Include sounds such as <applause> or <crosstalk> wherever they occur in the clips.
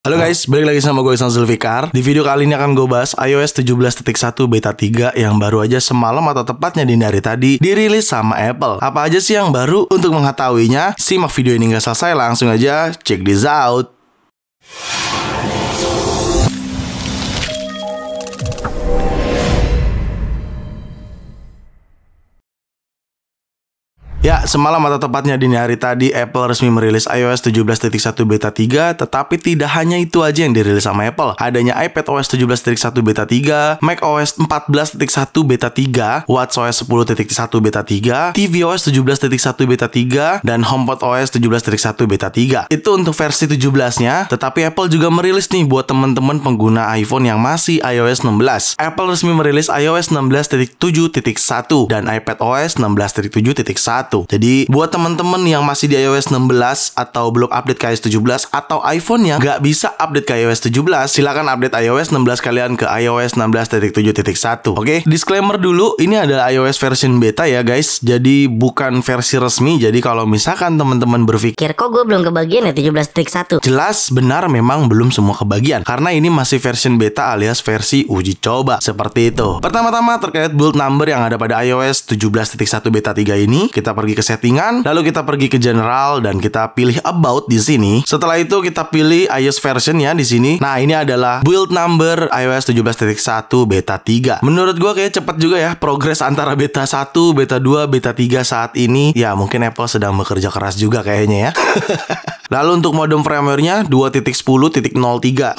Halo guys, balik lagi sama gue Isan Zulfikar Di video kali ini akan gue bahas iOS 17.1 Beta 3 Yang baru aja semalam atau tepatnya di hari tadi Dirilis sama Apple Apa aja sih yang baru? Untuk mengetahuinya Simak video ini nggak selesai Langsung aja check this out Ya, semalam atau tepatnya dini hari tadi, Apple resmi merilis iOS 17.1 Beta 3, tetapi tidak hanya itu aja yang dirilis sama Apple. Adanya iPadOS 17.1 Beta 3, macOS 14.1 Beta 3, WatchOS 10.1 Beta 3, tvOS 17.1 Beta 3, dan HomePod OS 17.1 Beta 3. Itu untuk versi 17-nya, tetapi Apple juga merilis nih buat teman-teman pengguna iPhone yang masih iOS 16. Apple resmi merilis iOS 16.7.1 dan iPadOS 16.7.1. Jadi buat teman-teman yang masih di iOS 16 atau belum update ke iOS 17 atau iPhone-nya nggak bisa update ke iOS 17, silakan update iOS 16 kalian ke iOS 16.7.1. Oke, okay? disclaimer dulu, ini adalah iOS version beta ya guys. Jadi bukan versi resmi. Jadi kalau misalkan teman-teman berpikir kok gue belum kebagian ya 17.1. Jelas benar memang belum semua kebagian karena ini masih version beta alias versi uji coba seperti itu. Pertama-tama terkait build number yang ada pada iOS 17.1 beta 3 ini, kita pergi ke settingan, lalu kita pergi ke general dan kita pilih about di sini. Setelah itu kita pilih iOS version ya di sini. Nah, ini adalah build number iOS 17.1 beta 3. Menurut gua kayak cepat juga ya progres antara beta 1, beta 2, beta 3 saat ini. Ya, mungkin Apple sedang bekerja keras juga kayaknya ya. <laughs> Lalu untuk modem firmware-nya 2.10.03, oke?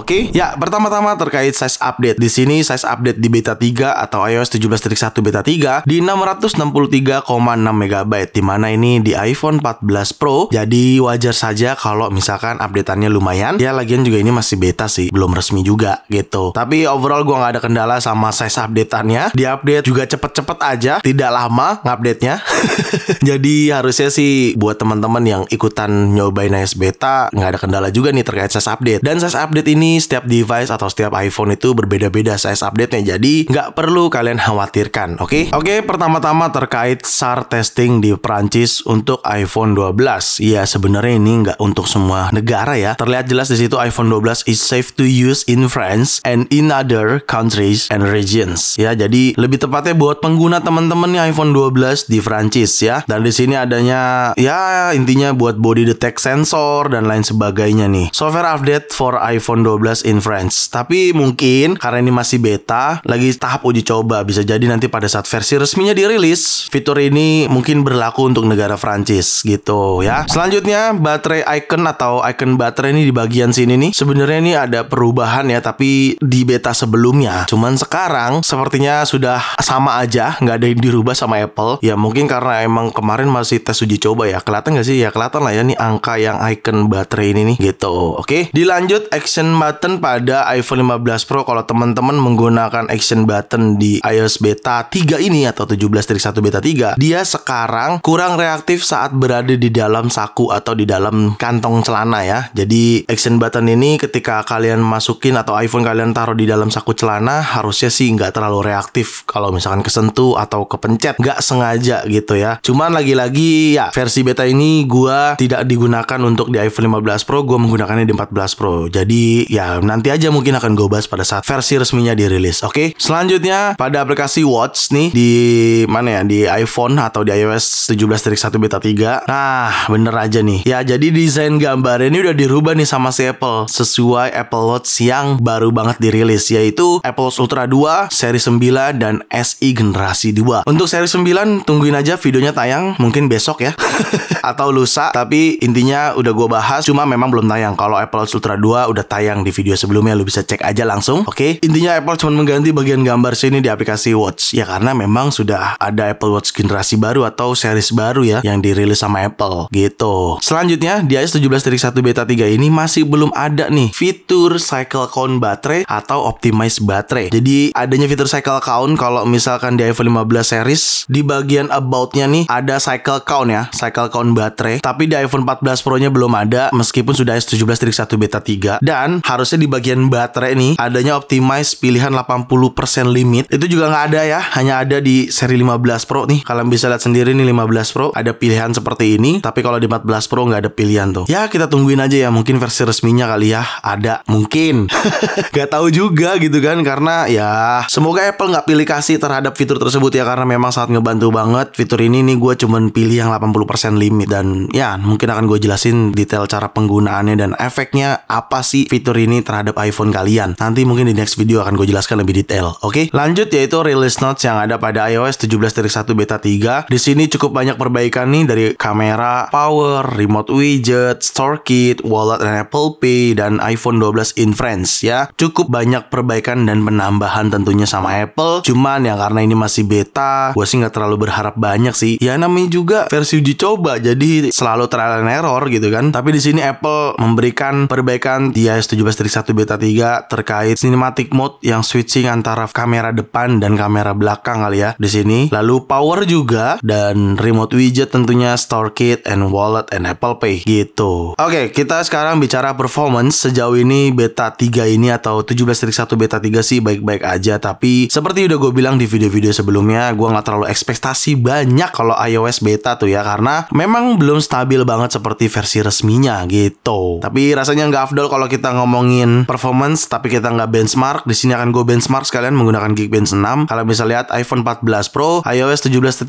Okay? Ya, pertama-tama terkait size update. Di sini size update di beta 3 atau iOS 17.1 beta 3 di 663,6 MB di mana ini di iPhone 14 Pro. Jadi wajar saja kalau misalkan updateannya lumayan. Ya lagian juga ini masih beta sih, belum resmi juga gitu. Tapi overall gua nggak ada kendala sama size updateannya. Di update juga cepet-cepet aja, tidak lama ngupdate-nya. <laughs> Jadi harusnya sih buat teman-teman yang ikutan nyobain iOS beta nggak ada kendala juga nih terkait size update. Dan size update ini setiap device atau setiap iPhone itu berbeda-beda size update-nya. Jadi nggak perlu kalian khawatirkan, oke? Okay? Oke, okay, pertama-tama terkait SAR testing di Perancis untuk iPhone 12. Ya sebenarnya ini nggak untuk semua negara ya. Terlihat jelas di situ iPhone 12 is safe to use in France and in other countries and regions. Ya, jadi lebih tepatnya buat pengguna teman-teman nih iPhone 12 di Perancis ya. Dan di sini adanya ya intinya buat body detect sensor Store dan lain sebagainya nih. Software update for iPhone 12 in France. Tapi mungkin karena ini masih beta, lagi tahap uji coba, bisa jadi nanti pada saat versi resminya dirilis, fitur ini mungkin berlaku untuk negara Prancis gitu ya. Selanjutnya baterai icon atau icon baterai ini di bagian sini nih. Sebenarnya ini ada perubahan ya, tapi di beta sebelumnya. Cuman sekarang sepertinya sudah sama aja, nggak ada yang dirubah sama Apple. Ya mungkin karena emang kemarin masih tes uji coba ya. Kelihatan nggak sih? Ya kelihatan lah ya nih angka yang icon baterai ini nih gitu. Oke, okay? dilanjut action button pada iPhone 15 Pro kalau teman-teman menggunakan action button di iOS beta 3 ini atau 17.1 beta 3, dia sekarang kurang reaktif saat berada di dalam saku atau di dalam kantong celana ya. Jadi action button ini ketika kalian masukin atau iPhone kalian taruh di dalam saku celana harusnya sih nggak terlalu reaktif kalau misalkan kesentuh atau kepencet nggak sengaja gitu ya. Cuman lagi-lagi ya versi beta ini gua tidak digunakan untuk untuk di iPhone 15 Pro gue menggunakannya di 14 Pro. Jadi ya nanti aja mungkin akan gue bahas pada saat versi resminya dirilis. Oke, okay? selanjutnya pada aplikasi Watch nih di mana ya di iPhone atau di iOS 17.1 beta 3. Nah, bener aja nih. Ya jadi desain gambar ini udah dirubah nih sama si Apple sesuai Apple Watch yang baru banget dirilis yaitu Apple Watch Ultra 2, seri 9 dan SE generasi 2. Untuk seri 9 tungguin aja videonya tayang mungkin besok ya <laughs> atau lusa tapi intinya udah udah gue bahas cuma memang belum tayang. Kalau Apple Ultra 2 udah tayang di video sebelumnya lu bisa cek aja langsung. Oke, okay? intinya Apple cuma mengganti bagian gambar sini di aplikasi Watch ya karena memang sudah ada Apple Watch generasi baru atau series baru ya yang dirilis sama Apple gitu. Selanjutnya di iOS 17.1 beta 3 ini masih belum ada nih fitur cycle count baterai atau optimize baterai. Jadi adanya fitur cycle count kalau misalkan di iPhone 15 series di bagian aboutnya nih ada cycle count ya, cycle count baterai. Tapi di iPhone 14 Pro-nya belum ada meskipun sudah S17-1 Beta 3 dan harusnya di bagian baterai nih adanya optimize pilihan 80% limit itu juga nggak ada ya hanya ada di seri 15 Pro nih kalian bisa lihat sendiri nih 15 Pro ada pilihan seperti ini tapi kalau di 14 Pro nggak ada pilihan tuh ya kita tungguin aja ya mungkin versi resminya kali ya ada mungkin <laughs> nggak tahu juga gitu kan karena ya semoga Apple nggak pilih kasih terhadap fitur tersebut ya karena memang sangat ngebantu banget fitur ini nih gue cuman pilih yang 80% limit dan ya mungkin akan gue jelasin detail cara penggunaannya dan efeknya apa sih fitur ini terhadap iPhone kalian. Nanti mungkin di next video akan gue jelaskan lebih detail. Oke, okay? lanjut yaitu release notes yang ada pada iOS 17.1 beta 3. Di sini cukup banyak perbaikan nih dari kamera, power, remote widget, store kit, wallet dan Apple Pay dan iPhone 12 in France ya. Cukup banyak perbaikan dan penambahan tentunya sama Apple. Cuman ya karena ini masih beta, gue sih nggak terlalu berharap banyak sih. Ya namanya juga versi uji coba, jadi selalu trial and error gitu kan kan. Tapi di sini Apple memberikan perbaikan di iOS 17.1 beta 3 terkait cinematic mode yang switching antara kamera depan dan kamera belakang kali ya di sini. Lalu power juga dan remote widget tentunya store kit and Wallet and Apple Pay gitu. Oke, okay, kita sekarang bicara performance sejauh ini beta 3 ini atau 17.1 beta 3 sih baik-baik aja tapi seperti udah gue bilang di video-video sebelumnya gue nggak terlalu ekspektasi banyak kalau iOS beta tuh ya karena memang belum stabil banget seperti versi resminya gitu. Tapi rasanya nggak afdol kalau kita ngomongin performance tapi kita nggak benchmark. Di sini akan gue benchmark sekalian menggunakan Geekbench 6. Kalian bisa lihat iPhone 14 Pro, iOS 17.1,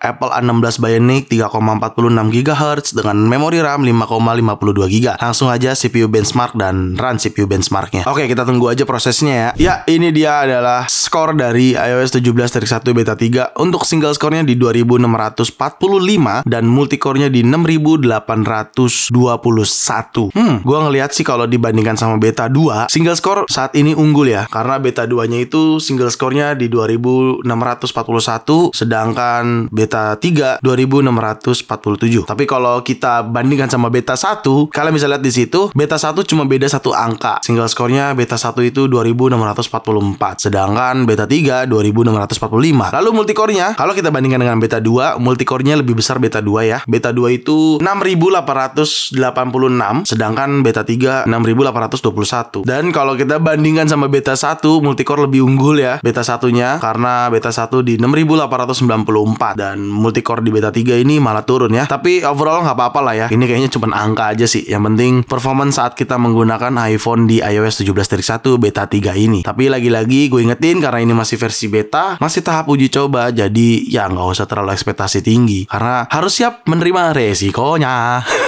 Apple A16 Bionic 3,46 GHz dengan memori RAM 5,52 GB. Langsung aja CPU benchmark dan run CPU benchmarknya. Oke, kita tunggu aja prosesnya ya. Ya, ini dia adalah skor dari iOS 17.1 beta 3 untuk single skornya di 2645 dan core nya di 6800 121. Hmm, gua ngelihat sih kalau dibandingkan sama Beta 2, single score saat ini unggul ya. Karena Beta 2-nya itu single nya di 2641 sedangkan Beta 3 2647. Tapi kalau kita bandingkan sama Beta 1, kalian bisa lihat di situ Beta 1 cuma beda satu angka. Single nya Beta 1 itu 2644 sedangkan Beta 3 2645. Lalu multicore-nya kalau kita bandingkan dengan Beta 2, multicore-nya lebih besar Beta 2 ya. Beta 2 itu 6800 486 sedangkan beta 3 6821. Dan kalau kita bandingkan sama beta 1 multicore lebih unggul ya beta satunya karena beta 1 di 6894 dan multicore di beta 3 ini malah turun ya. Tapi overall nggak apa-apa lah ya. Ini kayaknya cuma angka aja sih. Yang penting performance saat kita menggunakan iPhone di iOS 17.1 beta 3 ini. Tapi lagi-lagi gue ingetin karena ini masih versi beta, masih tahap uji coba jadi ya nggak usah terlalu ekspektasi tinggi karena harus siap menerima resikonya. <laughs>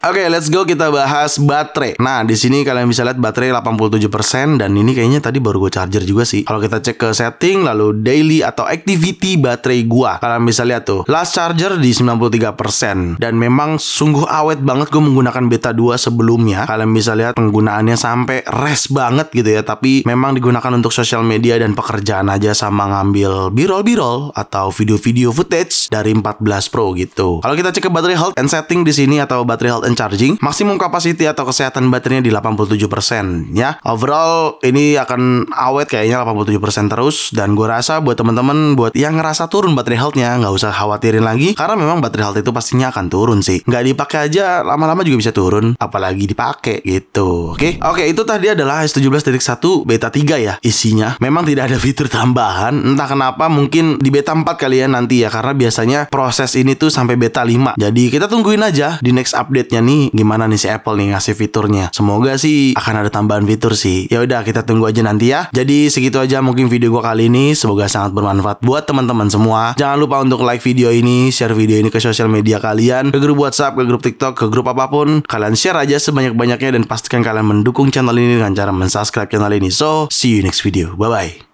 Oke, okay, let's go kita bahas baterai. Nah, di sini kalian bisa lihat baterai 87% dan ini kayaknya tadi baru gue charger juga sih. Kalau kita cek ke setting lalu daily atau activity baterai gua, kalian bisa lihat tuh, last charger di 93% dan memang sungguh awet banget gue menggunakan beta 2 sebelumnya. Kalian bisa lihat penggunaannya sampai rest banget gitu ya, tapi memang digunakan untuk sosial media dan pekerjaan aja sama ngambil birol-birol atau video-video footage dari 14 Pro gitu. Kalau kita cek ke baterai health and setting di sini atau baterai health and charging. Maksimum capacity atau kesehatan baterainya di 87% ya. Overall ini akan awet kayaknya 87% terus dan gue rasa buat temen-temen buat yang ngerasa turun baterai healthnya nggak usah khawatirin lagi karena memang baterai health itu pastinya akan turun sih. Nggak dipakai aja lama-lama juga bisa turun apalagi dipakai gitu. Oke. Okay? Oke, okay, itu tadi adalah S17.1 beta 3 ya isinya. Memang tidak ada fitur tambahan, entah kenapa mungkin di beta 4 kalian ya nanti ya karena biasanya proses ini tuh sampai beta 5. Jadi kita tungguin aja di next update-nya nih gimana nih si Apple nih ngasih fiturnya. Semoga sih akan ada tambahan fitur sih. Ya udah kita tunggu aja nanti ya. Jadi segitu aja mungkin video gua kali ini. Semoga sangat bermanfaat buat teman-teman semua. Jangan lupa untuk like video ini, share video ini ke sosial media kalian, ke grup WhatsApp, ke grup TikTok, ke grup apapun. Kalian share aja sebanyak-banyaknya dan pastikan kalian mendukung channel ini dengan cara mensubscribe channel ini. So, see you next video. Bye bye.